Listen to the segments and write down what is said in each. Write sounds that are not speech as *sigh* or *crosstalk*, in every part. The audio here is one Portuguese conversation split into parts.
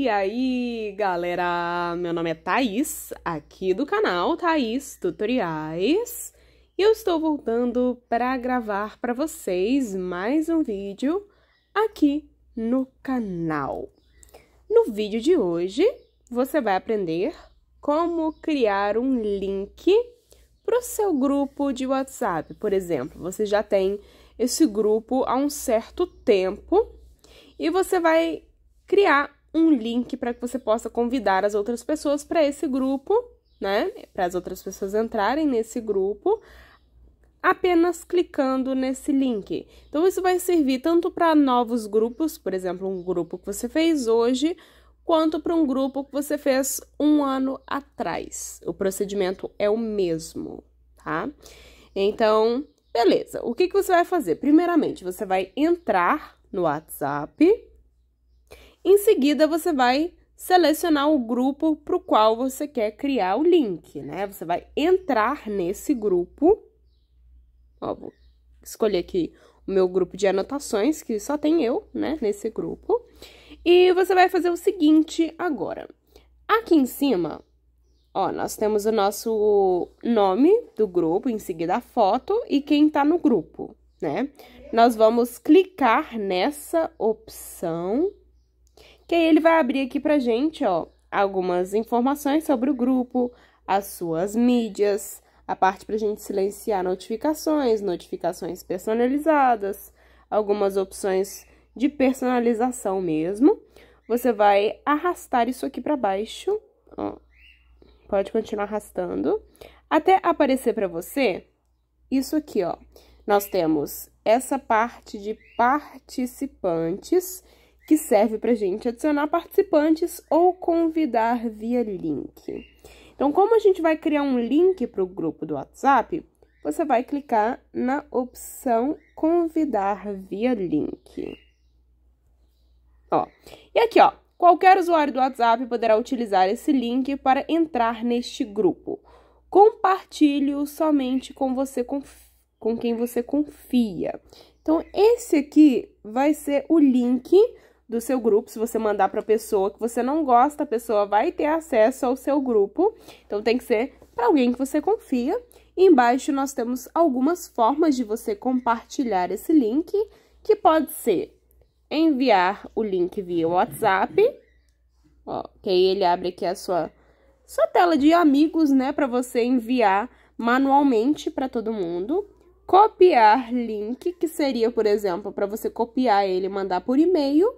E aí, galera, meu nome é Thaís, aqui do canal Thaís Tutoriais, e eu estou voltando para gravar para vocês mais um vídeo aqui no canal. No vídeo de hoje, você vai aprender como criar um link para o seu grupo de WhatsApp. Por exemplo, você já tem esse grupo há um certo tempo e você vai criar um link para que você possa convidar as outras pessoas para esse grupo, né? Para as outras pessoas entrarem nesse grupo apenas clicando nesse link. Então isso vai servir tanto para novos grupos, por exemplo, um grupo que você fez hoje, quanto para um grupo que você fez um ano atrás. O procedimento é o mesmo, tá? Então, beleza. O que, que você vai fazer? Primeiramente, você vai entrar no WhatsApp em seguida, você vai selecionar o grupo para o qual você quer criar o link, né? Você vai entrar nesse grupo. Ó, vou escolher aqui o meu grupo de anotações, que só tem eu, né, nesse grupo. E você vai fazer o seguinte agora. Aqui em cima, ó, nós temos o nosso nome do grupo, em seguida a foto e quem está no grupo, né? Nós vamos clicar nessa opção que aí ele vai abrir aqui pra gente, ó, algumas informações sobre o grupo, as suas mídias, a parte pra gente silenciar notificações, notificações personalizadas, algumas opções de personalização mesmo. Você vai arrastar isso aqui para baixo, ó. Pode continuar arrastando até aparecer para você isso aqui, ó. Nós temos essa parte de participantes que serve para gente adicionar participantes ou convidar via link. Então, como a gente vai criar um link para o grupo do WhatsApp, você vai clicar na opção convidar via link. Ó. E aqui, ó, qualquer usuário do WhatsApp poderá utilizar esse link para entrar neste grupo. Compartilhe-o somente com você com quem você confia. Então, esse aqui vai ser o link do seu grupo. Se você mandar para pessoa que você não gosta, a pessoa vai ter acesso ao seu grupo. Então tem que ser para alguém que você confia. E embaixo nós temos algumas formas de você compartilhar esse link, que pode ser enviar o link via WhatsApp, ó, que aí ele abre aqui a sua sua tela de amigos, né, para você enviar manualmente para todo mundo copiar link, que seria, por exemplo, para você copiar ele e mandar por e-mail.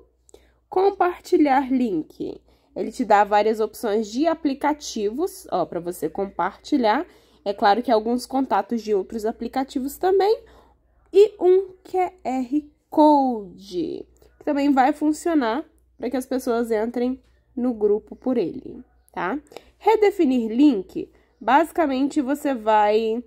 Compartilhar link. Ele te dá várias opções de aplicativos, ó, para você compartilhar. É claro que alguns contatos de outros aplicativos também. E um QR Code, que também vai funcionar para que as pessoas entrem no grupo por ele, tá? Redefinir link, basicamente você vai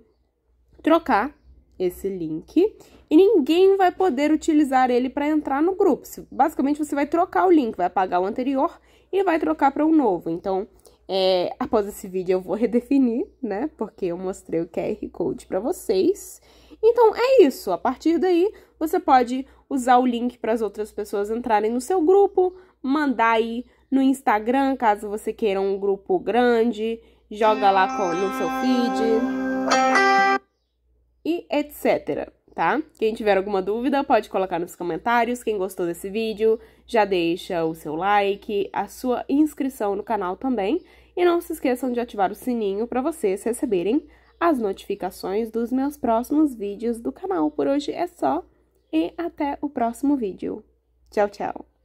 trocar esse link e ninguém vai poder utilizar ele para entrar no grupo. Basicamente, você vai trocar o link, vai apagar o anterior e vai trocar para um novo. Então, é, após esse vídeo eu vou *laughs* redefinir, né? Porque eu mostrei o QR Code para vocês. Então, é isso. A partir daí, você pode usar o link para as outras pessoas entrarem no seu grupo, mandar aí no Instagram, caso você queira um grupo grande, joga lá com, no seu feed etc. Tá? Quem tiver alguma dúvida, pode colocar nos comentários. Quem gostou desse vídeo, já deixa o seu like, a sua inscrição no canal também. E não se esqueçam de ativar o sininho para vocês receberem as notificações dos meus próximos vídeos do canal. Por hoje é só e até o próximo vídeo. Tchau, tchau!